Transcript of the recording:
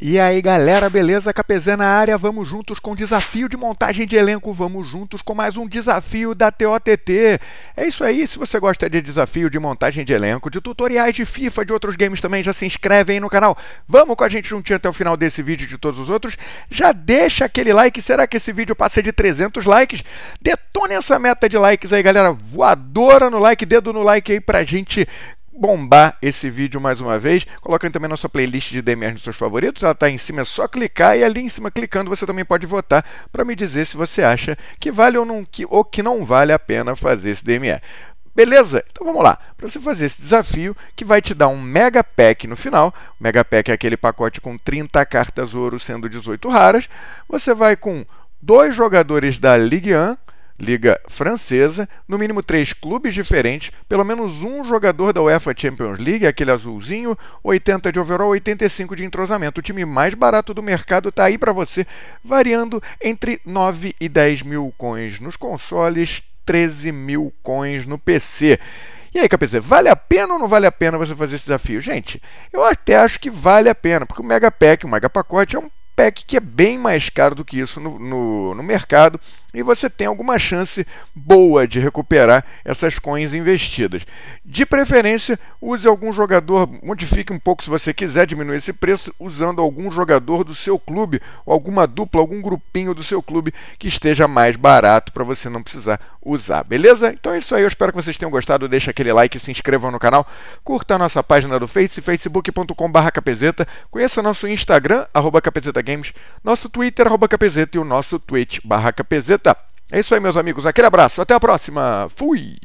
E aí galera, beleza? KPZ na área, vamos juntos com o desafio de montagem de elenco, vamos juntos com mais um desafio da TOTT. É isso aí, se você gosta de desafio de montagem de elenco, de tutoriais de FIFA, de outros games também, já se inscreve aí no canal. Vamos com a gente juntinho até o final desse vídeo e de todos os outros. Já deixa aquele like, será que esse vídeo passa de 300 likes? Detone essa meta de likes aí galera, voadora no like, dedo no like aí pra gente bombar esse vídeo mais uma vez, colocando também na sua playlist de DMR nos seus favoritos, ela está em cima, é só clicar e ali em cima clicando você também pode votar para me dizer se você acha que vale ou, não, que, ou que não vale a pena fazer esse DMR. Beleza? Então vamos lá. Para você fazer esse desafio, que vai te dar um Mega Pack no final. O Mega Pack é aquele pacote com 30 cartas ouro, sendo 18 raras. Você vai com dois jogadores da Ligue 1, Liga Francesa, no mínimo três clubes diferentes, pelo menos um jogador da UEFA Champions League, aquele azulzinho, 80 de overall, 85 de entrosamento. O time mais barato do mercado está aí para você, variando entre 9 e 10 mil coins nos consoles, 13 mil coins no PC. E aí, KPZ, vale a pena ou não vale a pena você fazer esse desafio? Gente, eu até acho que vale a pena, porque o Mega Pack, o Mega Pacote, é um pack que é bem mais caro do que isso no, no, no mercado e você tem alguma chance boa de recuperar essas coins investidas. De preferência, use algum jogador, modifique um pouco se você quiser diminuir esse preço, usando algum jogador do seu clube, ou alguma dupla, algum grupinho do seu clube que esteja mais barato para você não precisar usar, beleza? Então é isso aí, eu espero que vocês tenham gostado, deixa aquele like, se inscrevam no canal, curta a nossa página do Face, facebook.com.br capezeta, conheça nosso Instagram, arroba capezeta games, nosso Twitter, arroba capezeta e o nosso Twitch, barra capezeta. É isso aí, meus amigos. Aquele abraço. Até a próxima. Fui!